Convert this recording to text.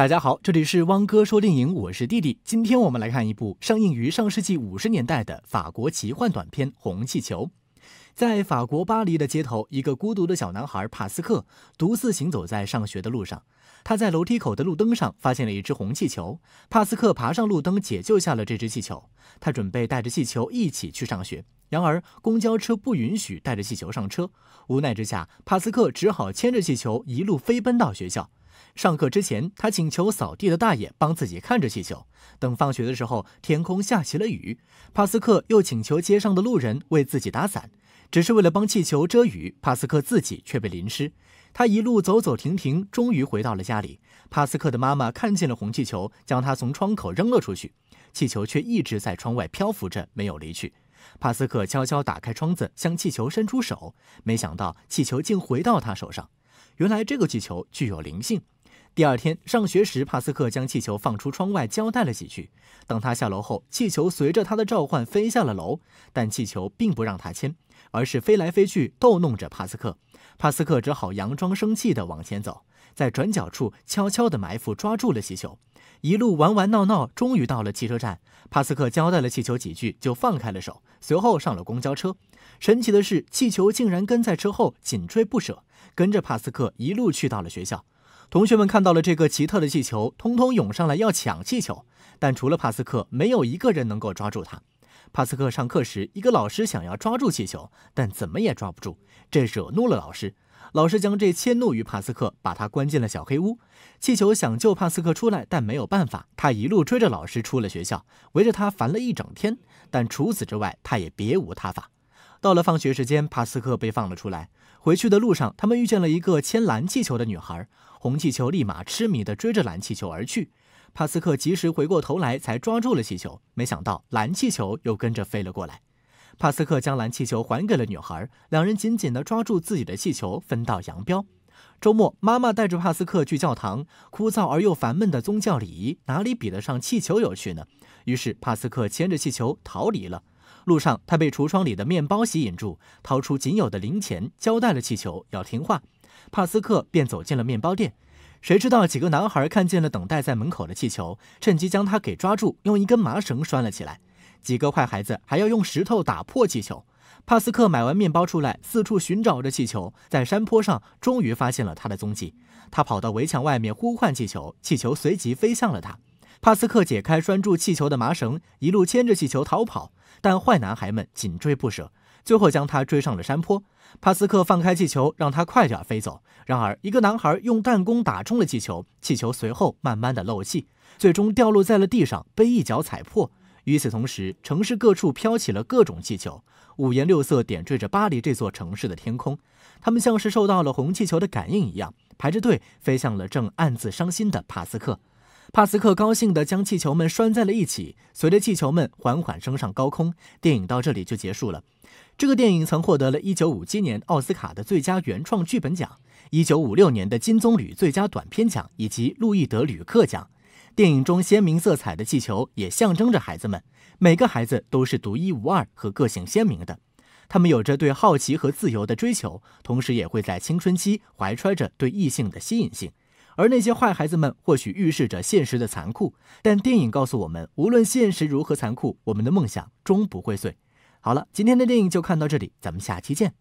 大家好，这里是汪哥说电影，我是弟弟。今天我们来看一部上映于上世纪五十年代的法国奇幻短片《红气球》。在法国巴黎的街头，一个孤独的小男孩帕斯克独自行走在上学的路上。他在楼梯口的路灯上发现了一只红气球，帕斯克爬上路灯解救下了这只气球。他准备带着气球一起去上学。然而公交车不允许带着气球上车，无奈之下，帕斯克只好牵着气球一路飞奔到学校。上课之前，他请求扫地的大爷帮自己看着气球，等放学的时候，天空下起了雨，帕斯克又请求街上的路人为自己打伞，只是为了帮气球遮雨，帕斯克自己却被淋湿。他一路走走停停，终于回到了家里。帕斯克的妈妈看见了红气球，将它从窗口扔了出去，气球却一直在窗外漂浮着，没有离去。帕斯克悄悄打开窗子，向气球伸出手，没想到气球竟回到他手上。原来这个气球具有灵性。第二天上学时，帕斯克将气球放出窗外，交代了几句。等他下楼后，气球随着他的召唤飞下了楼，但气球并不让他牵，而是飞来飞去逗弄着帕斯克。帕斯克只好佯装生气地往前走，在转角处悄悄地埋伏，抓住了气球。一路玩玩闹闹，终于到了汽车站。帕斯克交代了气球几句，就放开了手，随后上了公交车。神奇的是，气球竟然跟在车后紧追不舍，跟着帕斯克一路去到了学校。同学们看到了这个奇特的气球，通通涌上来要抢气球，但除了帕斯克，没有一个人能够抓住它。帕斯克上课时，一个老师想要抓住气球，但怎么也抓不住，这惹怒了老师。老师将这迁怒于帕斯克，把他关进了小黑屋。气球想救帕斯克出来，但没有办法，他一路追着老师出了学校，围着他烦了一整天。但除此之外，他也别无他法。到了放学时间，帕斯克被放了出来。回去的路上，他们遇见了一个牵蓝气球的女孩。红气球立马痴迷地追着蓝气球而去，帕斯克及时回过头来，才抓住了气球。没想到蓝气球又跟着飞了过来，帕斯克将蓝气球还给了女孩，两人紧紧地抓住自己的气球，分道扬镳。周末，妈妈带着帕斯克去教堂，枯燥而又烦闷的宗教礼仪哪里比得上气球有趣呢？于是帕斯克牵着气球逃离了。路上，他被橱窗里的面包吸引住，掏出仅有的零钱，交代了气球要听话。帕斯克便走进了面包店，谁知道几个男孩看见了等待在门口的气球，趁机将他给抓住，用一根麻绳拴了起来。几个坏孩子还要用石头打破气球。帕斯克买完面包出来，四处寻找着气球，在山坡上终于发现了他的踪迹。他跑到围墙外面呼唤气球，气球随即飞向了他。帕斯克解开拴住气球的麻绳，一路牵着气球逃跑，但坏男孩们紧追不舍。最后将他追上了山坡，帕斯克放开气球，让他快点飞走。然而，一个男孩用弹弓打中了气球，气球随后慢慢的漏气，最终掉落在了地上，被一脚踩破。与此同时，城市各处飘起了各种气球，五颜六色点缀着巴黎这座城市的天空。他们像是受到了红气球的感应一样，排着队飞向了正暗自伤心的帕斯克。帕斯克高兴地将气球们拴在了一起，随着气球们缓缓升上高空。电影到这里就结束了。这个电影曾获得了1957年奥斯卡的最佳原创剧本奖、1956年的金棕榈最佳短片奖以及路易德吕克奖。电影中鲜明色彩的气球也象征着孩子们，每个孩子都是独一无二和个性鲜明的。他们有着对好奇和自由的追求，同时也会在青春期怀揣着对异性的吸引性。而那些坏孩子们或许预示着现实的残酷，但电影告诉我们，无论现实如何残酷，我们的梦想终不会碎。好了，今天的电影就看到这里，咱们下期见。